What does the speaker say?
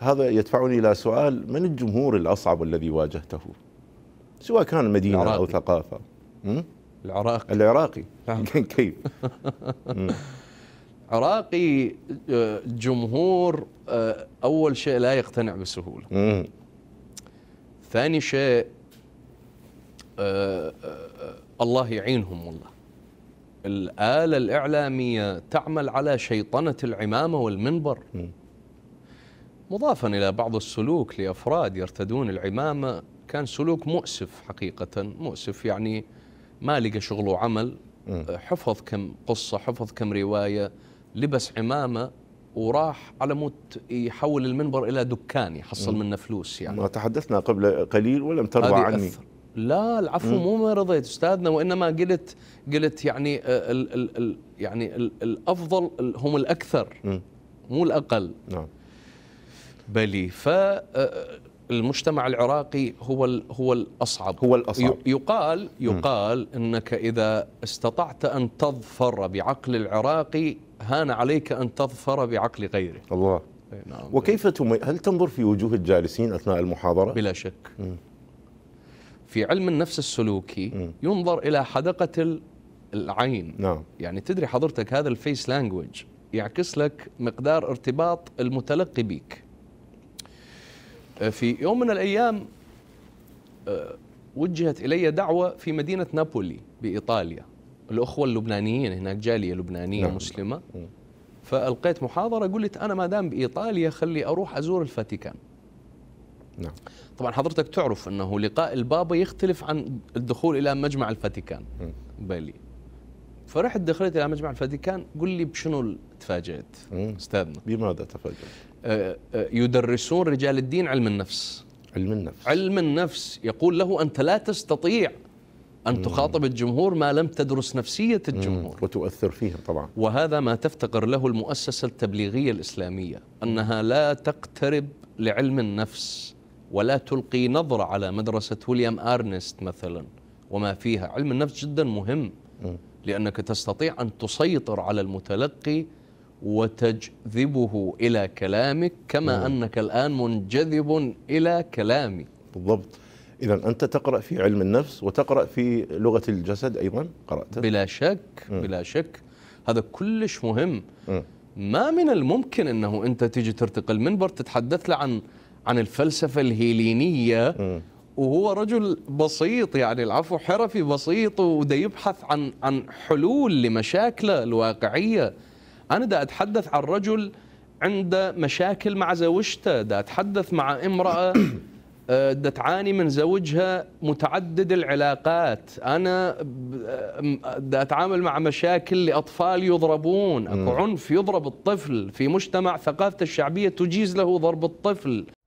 هذا يدفعني إلى سؤال من الجمهور الأصعب الذي واجهته سواء كان مدينة العراقي. أو ثقافة العراقي العراقي نعم. كيف عراقي آه، جمهور آه، أول شيء لا يقتنع بسهولة مم. ثاني شيء آه، الله يعينهم والله الآلة الإعلامية تعمل على شيطنة العمامة والمنبر مم. مضافا إلى بعض السلوك لأفراد يرتدون العمامة كان سلوك مؤسف حقيقة مؤسف يعني ما لقى شغل وعمل حفظ كم قصة حفظ كم رواية لبس عمامة وراح على موت يحول المنبر إلى دكان يحصل منه فلوس يعني ما تحدثنا قبل قليل ولم ترضى عني أثر. لا العفو مو ما رضيت استاذنا وانما قلت قلت يعني الـ آه، الـ يعني الـ الافضل هم الاكثر مو الاقل نعم بلي فالمجتمع آه، العراقي هو هو الاصعب هو الاصعب يقال يقال انك اذا استطعت ان تظفر بعقل العراقي هان عليك ان تظفر بعقل غيره الله نعم وكيف تم... هل تنظر في وجوه الجالسين اثناء المحاضره بلا شك م. في علم النفس السلوكي م. ينظر الى حدقه العين نعم يعني تدري حضرتك هذا الفيس لانجوج يعكس لك مقدار ارتباط المتلقي بك آه، في يوم من الأيام آه، وجهت إلي دعوة في مدينة نابولي بإيطاليا الأخوة اللبنانيين هناك جالية لبنانية نعم. مسلمة فألقيت محاضرة قلت أنا ما دام بإيطاليا خلي أروح أزور الفاتيكان نعم. طبعا حضرتك تعرف أنه لقاء البابا يختلف عن الدخول إلى مجمع الفاتيكان بالي فرحت دخلت الى مجمع الفاتيكان قل لي بشنو تفاجات استاذنا بماذا تفاجات؟ آه، آه، يدرسون رجال الدين علم النفس علم النفس علم النفس يقول له انت لا تستطيع أن مم. تخاطب الجمهور ما لم تدرس نفسية الجمهور مم. وتؤثر فيه طبعا وهذا ما تفتقر له المؤسسة التبليغية الإسلامية أنها لا تقترب لعلم النفس ولا تلقي نظرة على مدرسة ويليام أرنست مثلا وما فيها علم النفس جدا مهم مم. لأنك تستطيع أن تسيطر على المتلقي وتجذبه إلى كلامك كما مم. نعم. أنك الآن منجذب إلى كلامي بالضبط إذا أنت تقرأ في علم النفس وتقرأ في لغة الجسد أيضا قرات بلا شك مم. بلا شك هذا كلش مهم مم. ما من الممكن أنه أنت تيجي ترتقي المنبر تتحدث له عن عن الفلسفة الهيلينية مم. وهو رجل بسيط يعني العفو حرفي بسيط وده يبحث عن عن حلول لمشاكله الواقعيه انا دا اتحدث عن رجل عنده مشاكل مع زوجته دا اتحدث مع امراه آه، دا تعاني من زوجها متعدد العلاقات انا دا اتعامل مع مشاكل لاطفال يضربون اكو عنف يضرب الطفل في مجتمع ثقافته الشعبيه تجيز له ضرب الطفل